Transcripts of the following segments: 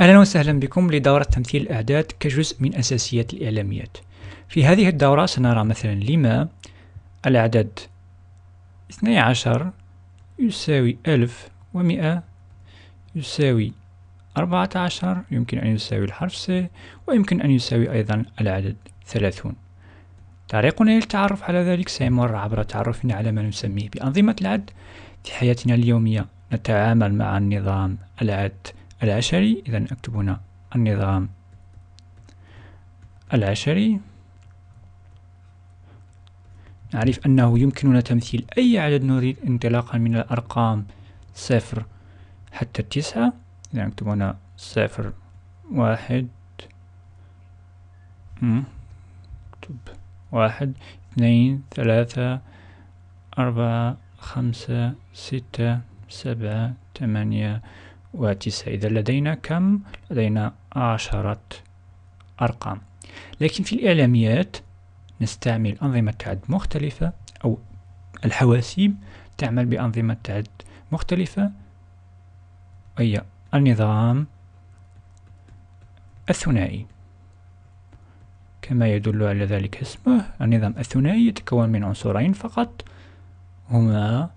أهلا وسهلا بكم لدورة تمثيل الأعداد كجزء من أساسيات الإعلاميات في هذه الدورة سنرى مثلا لما العدد 12 يساوي ألف يساوي أربعة عشر يمكن أن يساوي الحرف س ويمكن أن يساوي أيضا العدد ثلاثون طريقنا للتعرف على ذلك سيمر عبر تعرفنا على ما نسميه بأنظمة العد في حياتنا اليومية نتعامل مع النظام العد العشري إذا أكتب هنا النظام العشري نعرف أنه يمكننا تمثيل أي عدد نريد انطلاقا من الأرقام صفر حتى التسعة إذا نكتب هنا صفر واحد نكتب واحد اثنين ثلاثة أربعة خمسة ستة سبعة ثمانية وتسعة إذا لدينا كم؟ لدينا عشرة أرقام لكن في الإعلاميات نستعمل أنظمة تعد مختلفة أو الحواسيب تعمل بأنظمة تعد مختلفة وهي النظام الثنائي كما يدل على ذلك اسمه النظام الثنائي يتكون من عنصرين فقط هما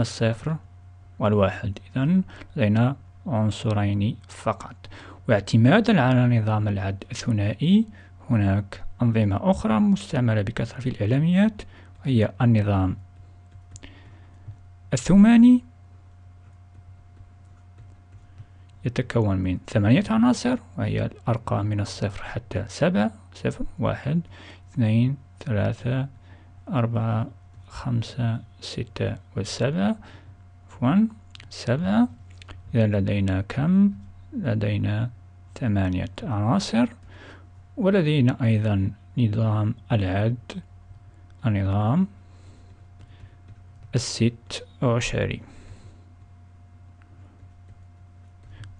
الصفر والواحد إذا لدينا عنصرين فقط واعتمادا على نظام العد الثنائي هناك أنظمة أخرى مستعملة بكثرة في الإعلاميات هي النظام الثماني يتكون من ثمانية عناصر وهي الأرقام من الصفر حتى سبعة صفر واحد اثنين ثلاثة أربعة خمسة ستة وسبعة عفوا سبعة إذا لدينا كم؟ لدينا ثمانية عناصر ولدينا أيضا نظام العد النظام الست عشري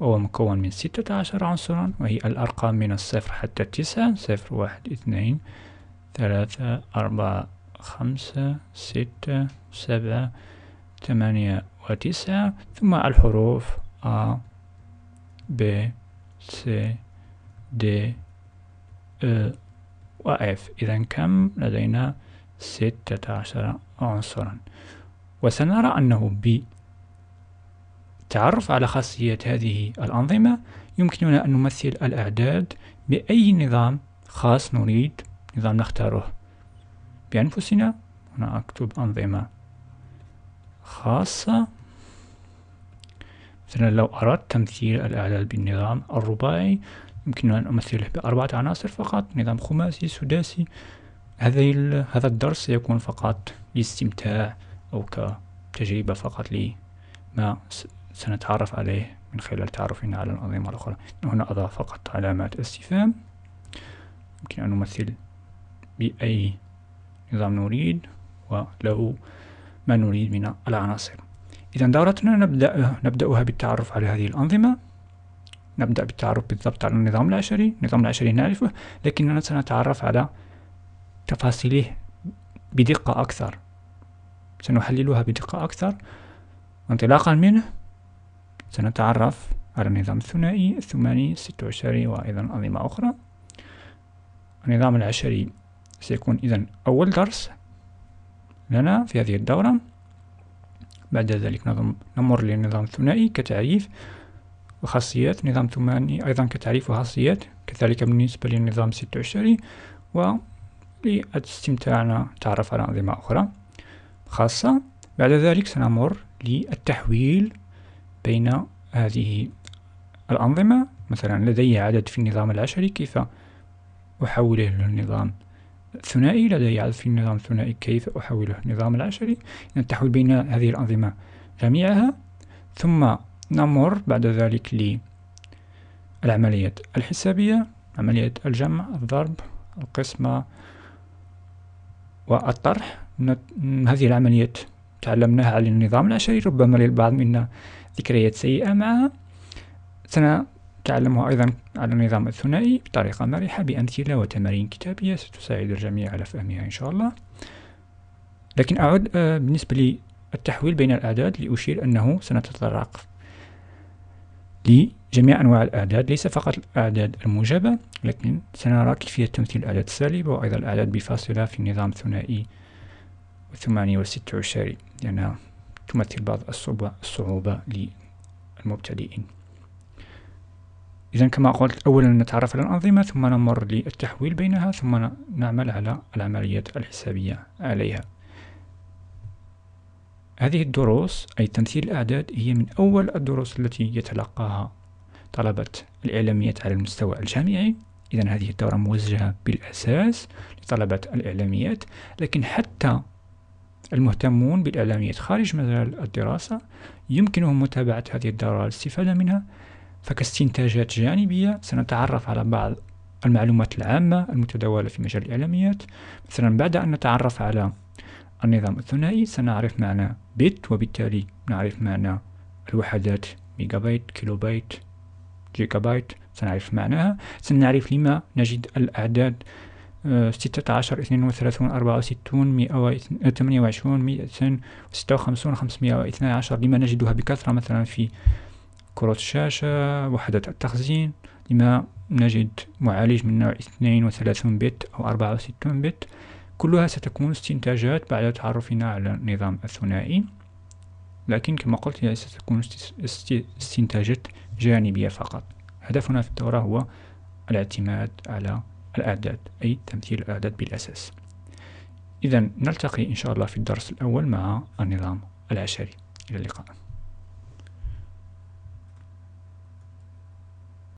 وهو مكون من ستة عشر عنصرا وهي الأرقام من الصفر حتى التسعة صفر واحد اثنين ثلاثة أربعة خمسة ستة سبعة ثمانية وتسعة ثم الحروف A B C D E و F إذا كم لدينا ستة عشر عنصرا وسنرى أنه تعرف على خاصية هذه الأنظمة يمكننا أن نمثل الأعداد بأي نظام خاص نريد نظام نختاره بأنفسنا هنا أكتب أنظمة خاصة مثلا لو أردت تمثيل الإعداد بالنظام الرباعي يمكن أن أمثله بأربعة عناصر فقط نظام خماسي سداسي هذه هذا الدرس سيكون فقط لاستمتاع أو كتجربة فقط لما سنتعرف عليه من خلال تعرفنا على الأنظمة الأخرى هنا أضع فقط علامات استفهام يمكن أن نمثل بأي نظام نريد وله ما نريد من العناصر إذا دورتنا نبدأ نبدأها بالتعرف على هذه الأنظمة نبدأ بالتعرف بالضبط على النظام العشري النظام العشري نعرفه لكننا سنتعرف على تفاصيله بدقة أكثر سنحللها بدقة أكثر وانطلاقا منه سنتعرف على النظام الثنائي الثماني الستة عشري وأيضا أنظمة أخرى النظام العشري سيكون إذا أول درس لنا في هذه الدورة بعد ذلك نمر للنظام الثنائي كتعريف وخاصيات نظام ثماني أيضا كتعريف وخاصيات كذلك بالنسبة للنظام ستة وعشرين وللاستمتاع نتعرف على أنظمة أخرى خاصة بعد ذلك سنمر للتحويل بين هذه الأنظمة مثلا لدي عدد في النظام العشري كيف أحوله للنظام الثنائي لدي عزف النظام الثنائي كيف أحوله النظام العشري نتحول بين هذه الأنظمة جميعها ثم نمر بعد ذلك للعملية الحسابية عملية الجمع الضرب القسمة والطرح هذه العمليات تعلمناها عن النظام العشري ربما للبعض منا ذكريات سيئة معها سنة تعلمها أيضا على النظام الثنائي بطريقة مرحة بأمثلة وتمارين كتابية ستساعد الجميع على فهمها إن شاء الله لكن أعود آه، بالنسبة للتحويل بين الأعداد لأشير أنه سنتطرق لجميع أنواع الأعداد ليس فقط الأعداد الموجبة لكن سنرى كيفية تمثيل الأعداد السالبة وأيضا الأعداد بفاصلة في النظام الثنائي الثمانية والستة والشاري لأنها تمثل بعض الصعوبة للمبتدئين إذا كما قلت أولا نتعرف على الأنظمة ثم نمر للتحويل بينها ثم نعمل على العمليات الحسابية عليها هذه الدروس أي تمثيل الأعداد هي من أول الدروس التي يتلقاها طلبة الإعلاميات على المستوى الجامعي إذا هذه الدورة موجهة بالأساس لطلبة الإعلاميات لكن حتى المهتمون بالإعلاميات خارج مجال الدراسة يمكنهم متابعة هذه الدورة الاستفادة منها فكاستنتاجات جانبية سنتعرف على بعض المعلومات العامة المتداولة في مجال الإعلاميات مثلا بعد أن نتعرف على النظام الثنائي سنعرف معنى بت وبالتالي نعرف معنى الوحدات ميجابايت كيلوبايت جيجابايت سنعرف معناها سنعرف لما نجد الأعداد آه، ستة عشر اثنين وثلاثون أربعة وستون مئة وثمانية وعشرون مئة وستة وخمسون خمسمائة واثنى عشر لما نجدها بكثرة مثلا في كرة الشاشة وحدة التخزين لما نجد معالج من نوع 32 بت أو 64 بت كلها ستكون استنتاجات بعد تعرفنا على النظام الثنائي لكن كما قلت هي ستكون استنتاجات جانبية فقط هدفنا في الدورة هو الاعتماد على الأعداد أي تمثيل الأعداد بالأساس إذا نلتقي إن شاء الله في الدرس الأول مع النظام العشري إلى اللقاء